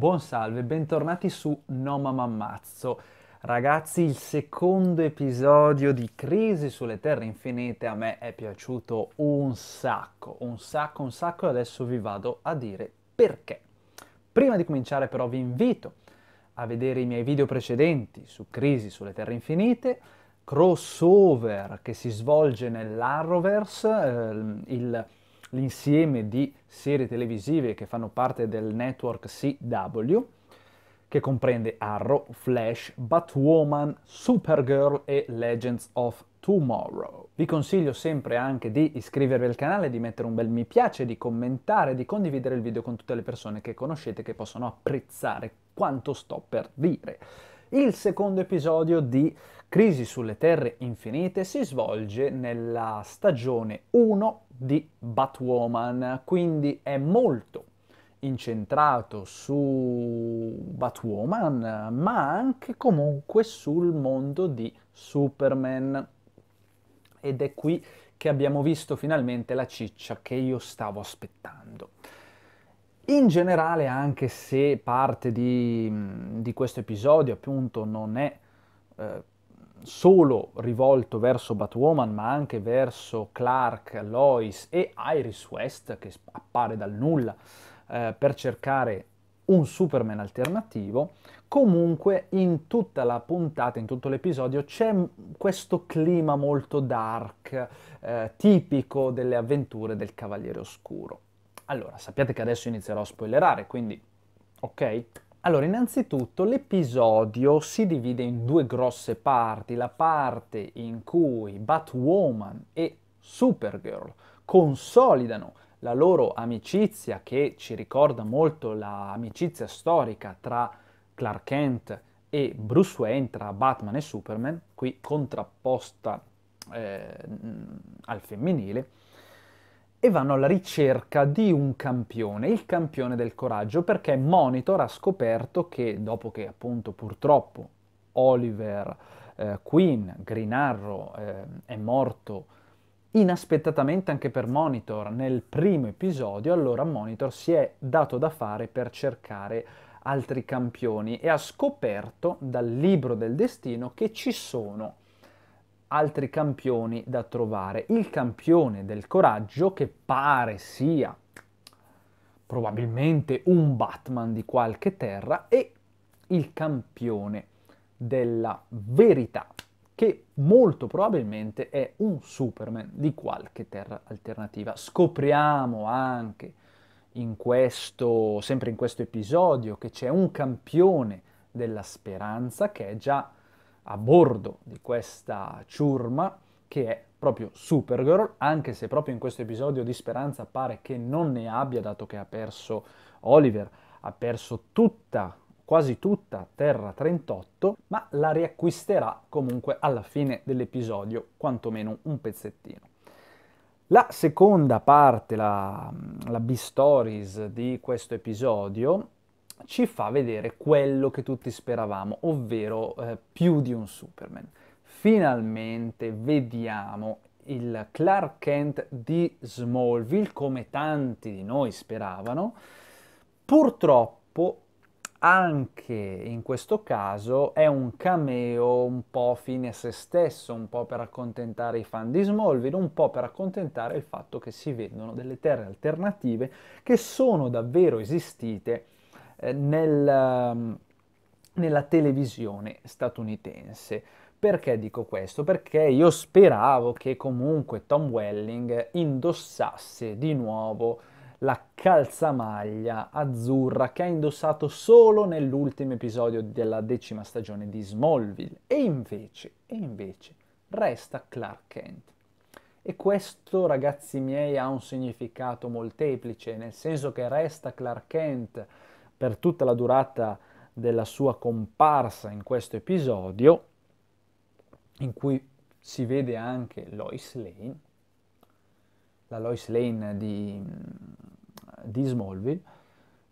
Buon salve, bentornati su No Mamma Mammazzo. Ragazzi, il secondo episodio di Crisi sulle Terre Infinite a me è piaciuto un sacco, un sacco, un sacco e adesso vi vado a dire perché. Prima di cominciare però vi invito a vedere i miei video precedenti su Crisi sulle Terre Infinite, crossover che si svolge nell'Arrowverse, eh, il l'insieme di serie televisive che fanno parte del network CW, che comprende Arrow, Flash, Batwoman, Supergirl e Legends of Tomorrow. Vi consiglio sempre anche di iscrivervi al canale, di mettere un bel mi piace, di commentare, di condividere il video con tutte le persone che conoscete che possono apprezzare quanto sto per dire. Il secondo episodio di Crisi sulle Terre Infinite si svolge nella stagione 1 di Batwoman, quindi è molto incentrato su Batwoman, ma anche comunque sul mondo di Superman. Ed è qui che abbiamo visto finalmente la ciccia che io stavo aspettando. In generale, anche se parte di, di questo episodio appunto non è eh, solo rivolto verso Batwoman, ma anche verso Clark, Lois e Iris West, che appare dal nulla eh, per cercare un Superman alternativo, comunque in tutta la puntata, in tutto l'episodio, c'è questo clima molto dark, eh, tipico delle avventure del Cavaliere Oscuro. Allora, sappiate che adesso inizierò a spoilerare, quindi ok? Allora, innanzitutto l'episodio si divide in due grosse parti, la parte in cui Batwoman e Supergirl consolidano la loro amicizia che ci ricorda molto l'amicizia storica tra Clark Kent e Bruce Wayne, tra Batman e Superman, qui contrapposta eh, al femminile, e vanno alla ricerca di un campione, il campione del coraggio, perché Monitor ha scoperto che dopo che appunto purtroppo Oliver eh, Queen, Green Arrow, eh, è morto inaspettatamente anche per Monitor nel primo episodio, allora Monitor si è dato da fare per cercare altri campioni e ha scoperto dal libro del destino che ci sono altri campioni da trovare. Il campione del coraggio che pare sia probabilmente un Batman di qualche terra e il campione della verità che molto probabilmente è un Superman di qualche terra alternativa. Scopriamo anche in questo, sempre in questo episodio che c'è un campione della speranza che è già a bordo di questa ciurma che è proprio Supergirl, anche se proprio in questo episodio di Speranza pare che non ne abbia, dato che ha perso Oliver, ha perso tutta, quasi tutta Terra 38, ma la riacquisterà comunque alla fine dell'episodio, quantomeno un pezzettino. La seconda parte, la, la B-Stories di questo episodio, ci fa vedere quello che tutti speravamo, ovvero eh, più di un Superman. Finalmente vediamo il Clark Kent di Smallville come tanti di noi speravano. Purtroppo anche in questo caso è un cameo un po' fine a se stesso, un po' per accontentare i fan di Smallville, un po' per accontentare il fatto che si vedono delle terre alternative che sono davvero esistite eh, nel, ehm, nella televisione statunitense. Perché dico questo? Perché io speravo che comunque Tom Welling indossasse di nuovo la calzamaglia azzurra che ha indossato solo nell'ultimo episodio della decima stagione di Smallville. E invece, e invece, resta Clark Kent. E questo, ragazzi miei, ha un significato molteplice, nel senso che resta Clark Kent per tutta la durata della sua comparsa in questo episodio, in cui si vede anche Lois Lane, la Lois Lane di, di Smallville,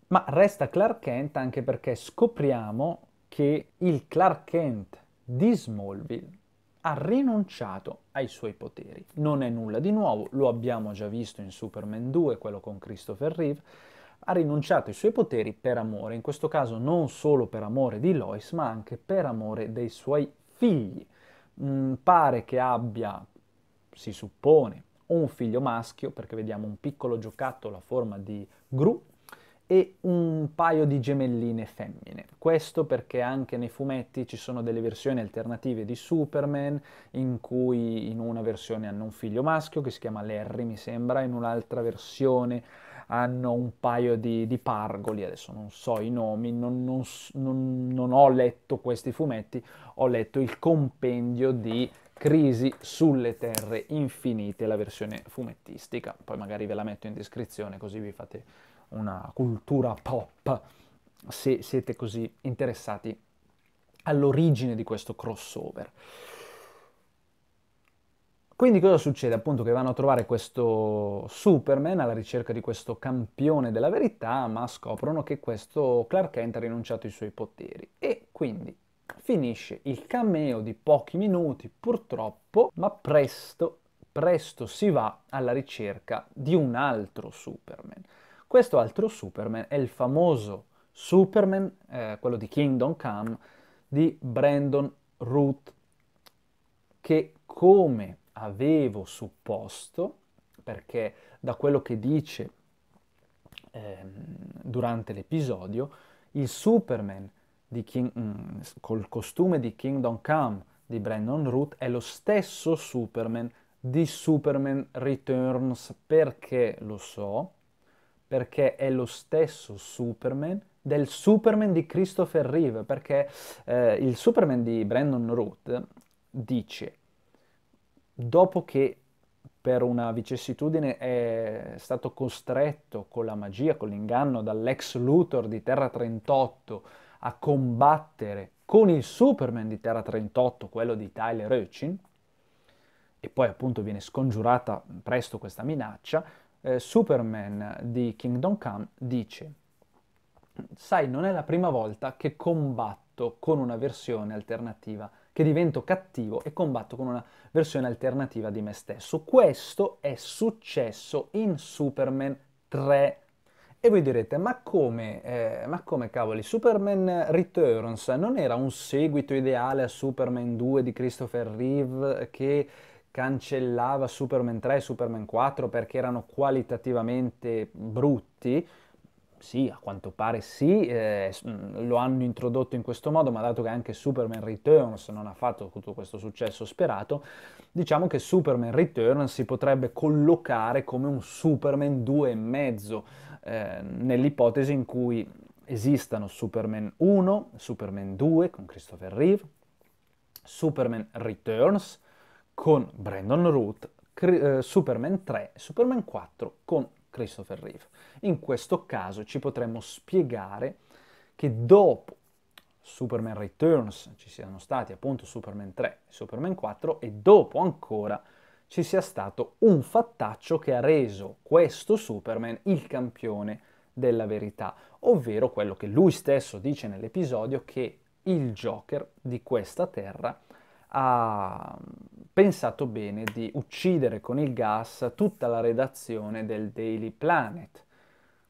ma resta Clark Kent anche perché scopriamo che il Clark Kent di Smallville ha rinunciato ai suoi poteri. Non è nulla di nuovo, lo abbiamo già visto in Superman 2, quello con Christopher Reeve, ha rinunciato ai suoi poteri per amore, in questo caso non solo per amore di Lois, ma anche per amore dei suoi figli. Mm, pare che abbia, si suppone, un figlio maschio, perché vediamo un piccolo giocattolo a forma di gru, e un paio di gemelline femmine. Questo perché anche nei fumetti ci sono delle versioni alternative di Superman in cui in una versione hanno un figlio maschio che si chiama Larry, mi sembra, in un'altra versione hanno un paio di, di pargoli, adesso non so i nomi, non, non, non, non ho letto questi fumetti, ho letto il compendio di Crisi sulle Terre Infinite, la versione fumettistica, poi magari ve la metto in descrizione così vi fate una cultura pop se siete così interessati all'origine di questo crossover. Quindi cosa succede? Appunto che vanno a trovare questo Superman alla ricerca di questo campione della verità, ma scoprono che questo Clark Kent ha rinunciato ai suoi poteri. E quindi finisce il cameo di pochi minuti, purtroppo, ma presto, presto si va alla ricerca di un altro Superman. Questo altro Superman è il famoso Superman, eh, quello di Kingdom Come, di Brandon Root, che come avevo supposto, perché da quello che dice eh, durante l'episodio, il Superman di King, mm, col costume di Kingdom Come di Brandon Root è lo stesso Superman di Superman Returns. Perché lo so? Perché è lo stesso Superman del Superman di Christopher Reeve, perché eh, il Superman di Brandon Root dice dopo che per una vicissitudine è stato costretto con la magia, con l'inganno dall'ex Luthor di Terra 38 a combattere con il Superman di Terra 38, quello di Tyler Oechin, e poi appunto viene scongiurata presto questa minaccia, eh, Superman di Kingdom Come dice Sai, non è la prima volta che combatto con una versione alternativa che divento cattivo e combatto con una versione alternativa di me stesso. Questo è successo in Superman 3. E voi direte, ma come, eh, ma come cavoli, Superman Returns non era un seguito ideale a Superman 2 di Christopher Reeve che cancellava Superman 3 e Superman 4 perché erano qualitativamente brutti? Sì, a quanto pare sì, eh, mm, lo hanno introdotto in questo modo, ma dato che anche Superman Returns non ha fatto tutto questo successo sperato, diciamo che Superman Returns si potrebbe collocare come un Superman 2,5, eh, nell'ipotesi in cui esistano Superman 1, Superman 2 con Christopher Reeve, Superman Returns con Brandon Root, eh, Superman 3, Superman 4 con Christopher Reeve. In questo caso ci potremmo spiegare che dopo Superman Returns ci siano stati appunto Superman 3 Superman 4 e dopo ancora ci sia stato un fattaccio che ha reso questo Superman il campione della verità, ovvero quello che lui stesso dice nell'episodio che il Joker di questa terra è ha pensato bene di uccidere con il gas tutta la redazione del Daily Planet.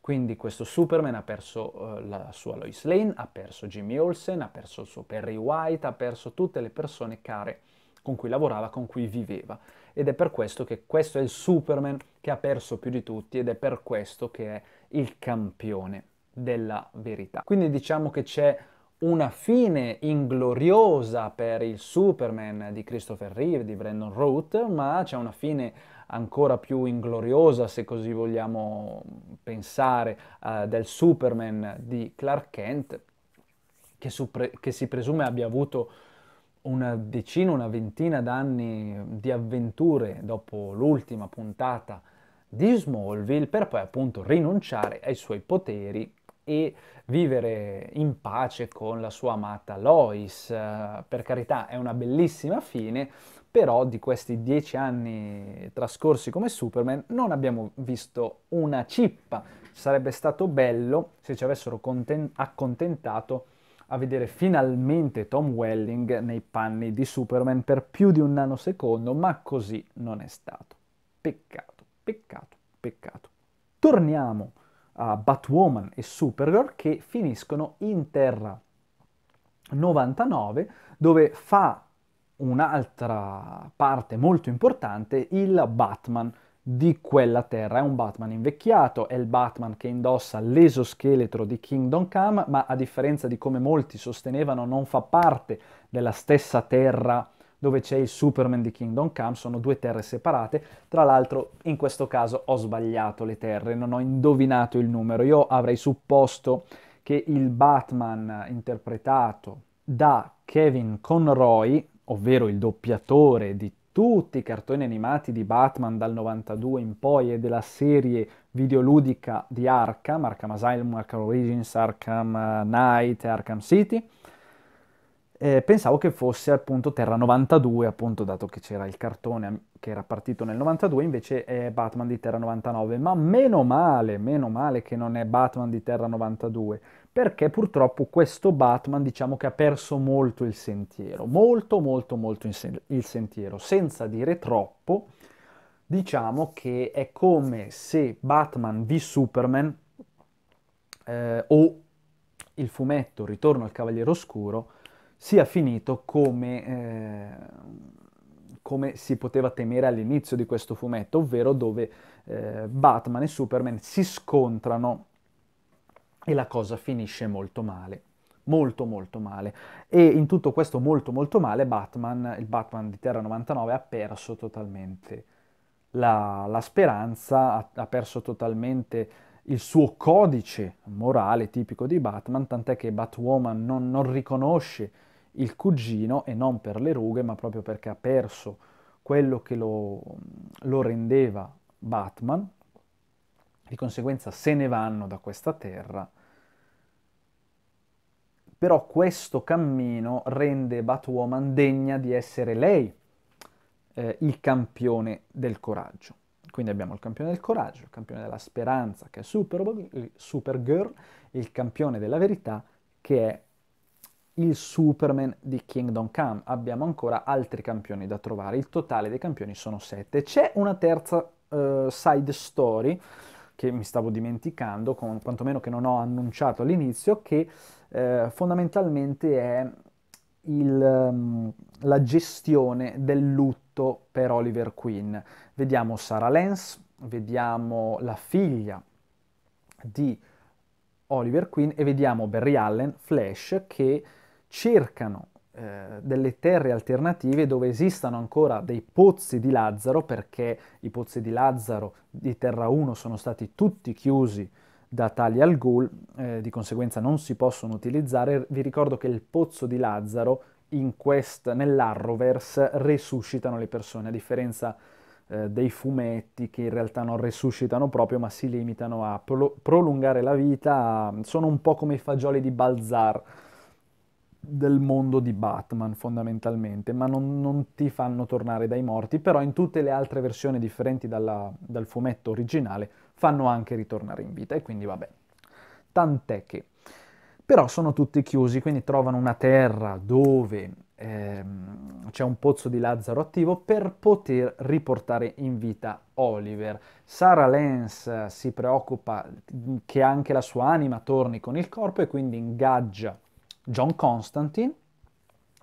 Quindi questo Superman ha perso eh, la sua Lois Lane, ha perso Jimmy Olsen, ha perso il suo Perry White, ha perso tutte le persone care con cui lavorava, con cui viveva. Ed è per questo che questo è il Superman che ha perso più di tutti ed è per questo che è il campione della verità. Quindi diciamo che c'è una fine ingloriosa per il Superman di Christopher Reeve, di Brandon Root, ma c'è una fine ancora più ingloriosa, se così vogliamo pensare, uh, del Superman di Clark Kent, che, supre- che si presume abbia avuto una decina, una ventina d'anni di avventure dopo l'ultima puntata di Smallville, per poi appunto rinunciare ai suoi poteri e vivere in pace con la sua amata Lois. Per carità, è una bellissima fine, però di questi dieci anni trascorsi come Superman non abbiamo visto una cippa. Sarebbe stato bello se ci avessero content- accontentato a vedere finalmente Tom Welling nei panni di Superman per più di un nanosecondo, ma così non è stato. Peccato, peccato, peccato. Torniamo uh, Batwoman e Supergirl che finiscono in Terra 99 dove fa un'altra parte molto importante il Batman di quella terra. È un Batman invecchiato, è il Batman che indossa l'esoscheletro di Kingdom Come, ma a differenza di come molti sostenevano non fa parte della stessa terra dove c'è il Superman di Kingdom Come, sono due terre separate, tra l'altro in questo caso ho sbagliato le terre, non ho indovinato il numero, io avrei supposto che il Batman interpretato da Kevin Conroy, ovvero il doppiatore di tutti i cartoni animati di Batman dal 92 in poi e della serie videoludica di Arkham, Arkham Asylum, Arkham Origins, Arkham eh, Knight, Arkham City, eh, pensavo che fosse appunto Terra 92, appunto dato che c'era il cartone che era partito nel 92, invece è Batman di Terra 99, ma meno male, meno male che non è Batman di Terra 92, perché purtroppo questo Batman diciamo che ha perso molto il sentiero, molto molto molto sen- il sentiero, senza dire troppo, diciamo che è come se Batman di Superman eh, o il fumetto Ritorno al Cavaliere Oscuro sia finito come, eh, come si poteva temere all'inizio di questo fumetto, ovvero dove eh, Batman e Superman si scontrano e la cosa finisce molto male molto molto male e in tutto questo molto molto male Batman, il Batman di Terra 99 ha perso totalmente la, la speranza, ha, ha, perso totalmente il suo codice morale tipico di Batman, tant'è che Batwoman non, non riconosce il cugino e non per le rughe, ma proprio perché ha perso quello che lo, lo rendeva Batman. Di conseguenza se ne vanno da questa terra. Però questo cammino rende Batwoman degna di essere lei eh, il campione del coraggio. Quindi abbiamo il campione del coraggio, il campione della speranza che è Supergirl, il campione della verità che è il Superman di Kingdom Come. Abbiamo ancora altri campioni da trovare, il totale dei campioni sono 7. C'è una terza uh, side story che mi stavo dimenticando, con, quantomeno che non ho annunciato all'inizio, che uh, fondamentalmente è il, ehm, la gestione del lutto per Oliver Queen. Vediamo Sarah Lance, vediamo la figlia di Oliver Queen e vediamo Barry Allen, Flash, che cercano eh, delle terre alternative dove esistano ancora dei pozzi di Lazzaro, perché i pozzi di Lazzaro di Terra 1 sono stati tutti chiusi da tali al ghoul, eh, di conseguenza non si possono utilizzare. Vi ricordo che il pozzo di Lazzaro in quest, nell'Arrowverse resuscitano le persone, a differenza eh, dei fumetti che in realtà non resuscitano proprio, ma si limitano a pro- prolungare la vita, sono un po' come i fagioli di Balzar del mondo di Batman fondamentalmente, ma non, non, ti fanno tornare dai morti, però in tutte le altre versioni differenti dalla, dal fumetto originale fanno anche ritornare in vita e quindi vabbè, tant'è che. Però sono tutti chiusi, quindi trovano una terra dove ehm, c'è un pozzo di Lazzaro attivo per poter riportare in vita Oliver. Sara Lance si preoccupa che anche la sua anima torni con il corpo e quindi ingaggia John Constantine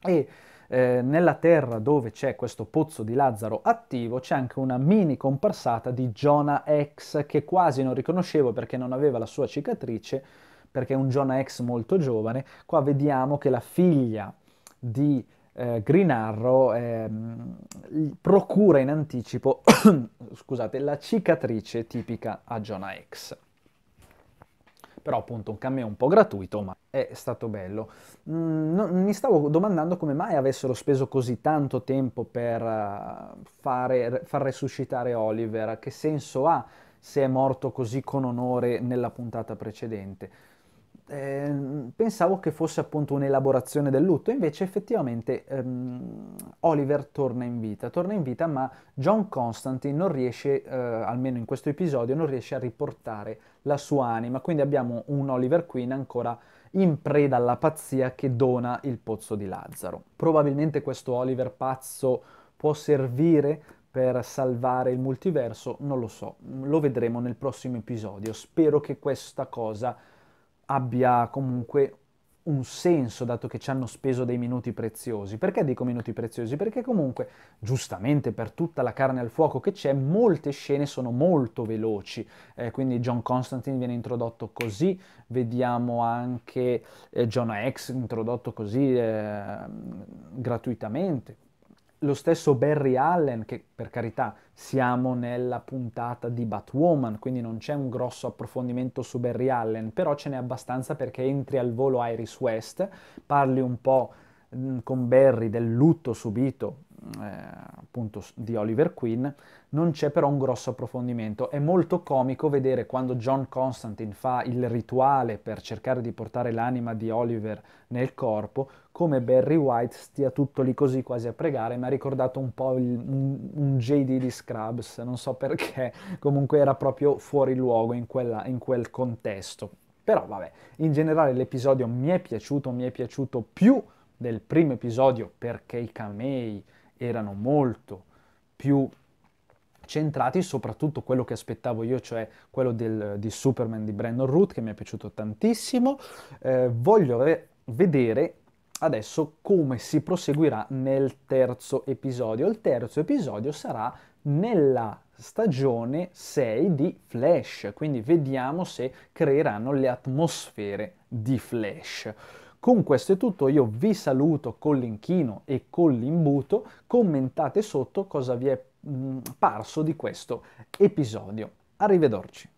e eh, nella terra dove c'è questo pozzo di Lazzaro attivo c'è anche una mini comparsata di Jonah X che quasi non riconoscevo perché non aveva la sua cicatrice, perché è un Jonah X molto giovane. Qua vediamo che la figlia di eh, Green Arrow eh, procura in anticipo scusate, la cicatrice tipica a Jonah X però appunto un cameo un po' gratuito, ma è stato bello. Mm, no, mi stavo domandando come mai avessero speso così tanto tempo per eh, fare, far resuscitare Oliver, che senso ha se è morto così con onore nella puntata precedente eh, pensavo che fosse appunto un'elaborazione del lutto, invece effettivamente ehm, Oliver torna in vita, torna in vita ma John Constantine non riesce, eh, almeno in questo episodio, non riesce a riportare la sua anima, quindi abbiamo un Oliver Queen ancora in preda alla pazzia che dona il pozzo di Lazzaro. Probabilmente questo Oliver pazzo può servire per salvare il multiverso, non lo so, lo vedremo nel prossimo episodio, spero che questa cosa abbia comunque un senso dato che ci hanno speso dei minuti preziosi. Perché dico minuti preziosi? Perché comunque, giustamente per tutta la carne al fuoco che c'è, molte scene sono molto veloci. Eh, quindi John Constantine viene introdotto così, vediamo anche eh, John X introdotto così eh, gratuitamente lo stesso Barry Allen, che per carità siamo nella puntata di Batwoman, quindi non c'è un grosso approfondimento su Barry Allen, però ce n'è abbastanza perché entri al volo Iris West, parli un po' mm, con Barry del lutto subito eh, appunto di Oliver Queen, non c'è però un grosso approfondimento. È molto comico vedere quando John Constantine fa il rituale per cercare di portare l'anima di Oliver nel corpo, come Barry White stia tutto lì così quasi a pregare, mi ha ricordato un po' il, un, un, JD di Scrubs, non so perché, comunque era proprio fuori luogo in, quella, in quel contesto. Però vabbè, in generale l'episodio mi è piaciuto, mi è piaciuto più del primo episodio perché i camei, erano molto più centrati soprattutto quello che aspettavo io, cioè quello del, di Superman di Brandon Root, che mi è piaciuto tantissimo. Eh, voglio re- vedere adesso come si proseguirà nel terzo episodio. Il terzo episodio sarà nella stagione 6 di Flash, quindi vediamo se creeranno le atmosfere di Flash. Con questo è tutto, io vi saluto con l'inchino e con l'imbuto, commentate sotto cosa vi è mh, mm, parso di questo episodio. Arrivederci.